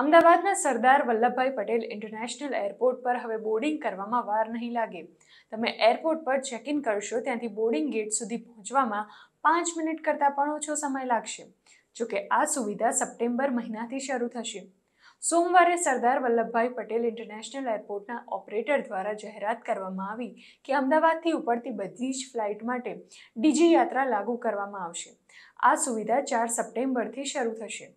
અમદાવાદના Sardar Vallabhbhai Patel International Airport પર હવે બોર્ડિંગ કરવામાં વાર નહીં લાગે તમે એરપોર્ટ પર ચેક ઇન કરશો ત્યાંથી બોર્ડિંગ ગેટ સુધી પહોંચવામાં પાંચ મિનિટ કરતાં પણ ઓછો સમય લાગશે જોકે આ સુવિધા સપ્ટેમ્બર મહિનાથી શરૂ થશે સોમવારે સરદાર વલ્લભભાઈ પટેલ ઇન્ટરનેશનલ એરપોર્ટના ઓપરેટર દ્વારા જાહેરાત કરવામાં આવી કે અમદાવાદથી ઉપડતી બધી જ ફ્લાઇટ માટે ડીજી યાત્રા લાગુ કરવામાં આવશે આ સુવિધા ચાર સપ્ટેમ્બરથી શરૂ થશે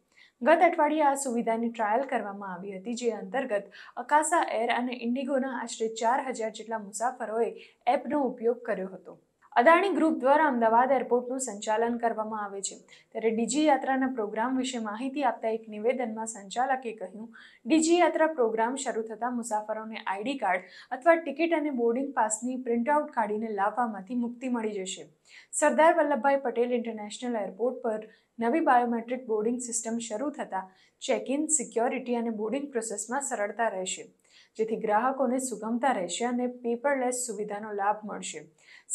ગત અઠવાડિયે આ સુવિધાની ટ્રાયલ કરવામાં આવી હતી જે અંતર્ગત અકાસા એર અને ઇન્ડિગોના આશરે ચાર હજાર જેટલા મુસાફરોએ એપનો ઉપયોગ કર્યો હતો અદાણી ગ્રુપ દ્વારા અમદાવાદ એરપોર્ટનું સંચાલન કરવામાં આવે છે ત્યારે ડીજી યાત્રાના પ્રોગ્રામ વિશે માહિતી આપતા એક નિવેદનમાં સંચાલકે કહ્યું ડીજી યાત્રા પ્રોગ્રામ શરૂ થતાં મુસાફરોને આઈડી કાર્ડ અથવા ટિકિટ અને બોર્ડિંગ પાસની પ્રિન્ટઆઉટ કાઢીને લાવવામાંથી મુક્તિ મળી જશે સરદાર વલ્લભભાઈ પટેલ ઇન્ટરનેશનલ એરપોર્ટ પર નવી બાયોમેટ્રિક બોર્ડિંગ સિસ્ટમ શરૂ થતાં ચેક ઇન સિક્યોરિટી અને બોર્ડિંગ પ્રોસેસમાં સરળતા રહેશે જેથી ગ્રાહકોને સુગમતા રહેશે અને પેપરલેસ સુવિધાનો લાભ મળશે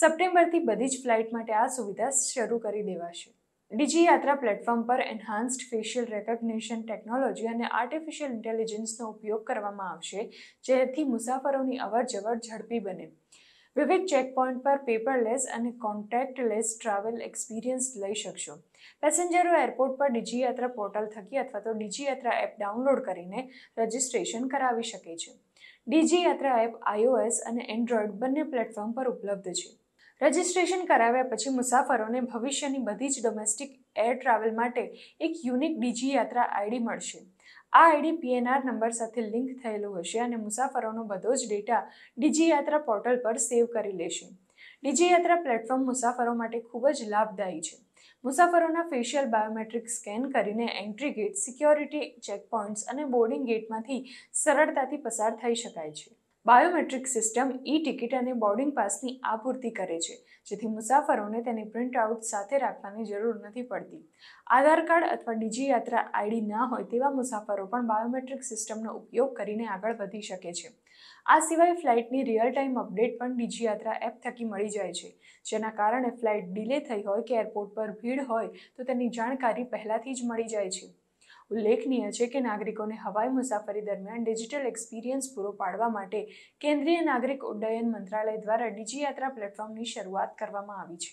સપ્ટેમ્બરથી બધી જ ફ્લાઇટ માટે આ સુવિધા શરૂ કરી દેવાશે ડીજી યાત્રા પ્લેટફોર્મ પર એન્હાન્સ્ડ ફેશિયલ રેકગ્નિશન ટેકનોલોજી અને આર્ટિફિશિયલ ઇન્ટેલિજન્સનો ઉપયોગ કરવામાં આવશે જેથી મુસાફરોની અવર જવર ઝડપી બને વિવિધ ચેકપોઇન્ટ પર પેપરલેસ અને કોન્ટેક્ટલેસ ટ્રાવેલ એક્સપિરિયન્સ લઈ શકશો પેસેન્જરો એરપોર્ટ પર ડીજી યાત્રા પોર્ટલ થકી અથવા તો ડિજીયાત્રા એપ ડાઉનલોડ કરીને રજિસ્ટ્રેશન કરાવી શકે છે ડીજી યાત્રા એપ આઈઓએસ અને એન્ડ્રોઈડ બંને પ્લેટફોર્મ પર ઉપલબ્ધ છે રજિસ્ટ્રેશન કરાવ્યા પછી મુસાફરોને ભવિષ્યની બધી જ ડોમેસ્ટિક એર ટ્રાવેલ માટે એક યુનિક ડીજી યાત્રા આઈડી મળશે આ આઈડી પીએનઆર નંબર સાથે લિંક થયેલું હશે અને મુસાફરોનો બધો જ ડેટા ડીજી યાત્રા પોર્ટલ પર સેવ કરી લેશે ડીજી યાત્રા પ્લેટફોર્મ મુસાફરો માટે ખૂબ જ લાભદાયી છે મુસાફરોના ફેશિયલ બાયોમેટ્રિક સ્કેન કરીને એન્ટ્રી ગેટ સિક્યોરિટી ચેકપોઇન્ટ્સ અને બોર્ડિંગ ગેટમાંથી સરળતાથી પસાર થઈ શકાય છે બાયોમેટ્રિક સિસ્ટમ ઈ ટિકિટ અને બોર્ડિંગ પાસની આપૂર્તિ કરે છે જેથી મુસાફરોને તેની પ્રિન્ટઆઉટ સાથે રાખવાની જરૂર નથી પડતી આધાર કાર્ડ અથવા ડીજી યાત્રા આઈડી ના હોય તેવા મુસાફરો પણ બાયોમેટ્રિક સિસ્ટમનો ઉપયોગ કરીને આગળ વધી શકે છે આ સિવાય ફ્લાઇટની રિયલ ટાઈમ અપડેટ પણ ડીજી યાત્રા એપ થકી મળી જાય છે જેના કારણે ફ્લાઇટ ડિલે થઈ હોય કે એરપોર્ટ પર ભીડ હોય તો તેની જાણકારી પહેલાંથી જ મળી જાય છે ઉલ્લેખનીય છે કે નાગરિકોને હવાઈ મુસાફરી દરમિયાન ડિજિટલ એક્સપિરિયન્સ પૂરો પાડવા માટે કેન્દ્રીય નાગરિક ઉડ્ડયન મંત્રાલય દ્વારા ડિજીયાત્રા પ્લેટફોર્મની શરૂઆત કરવામાં આવી છે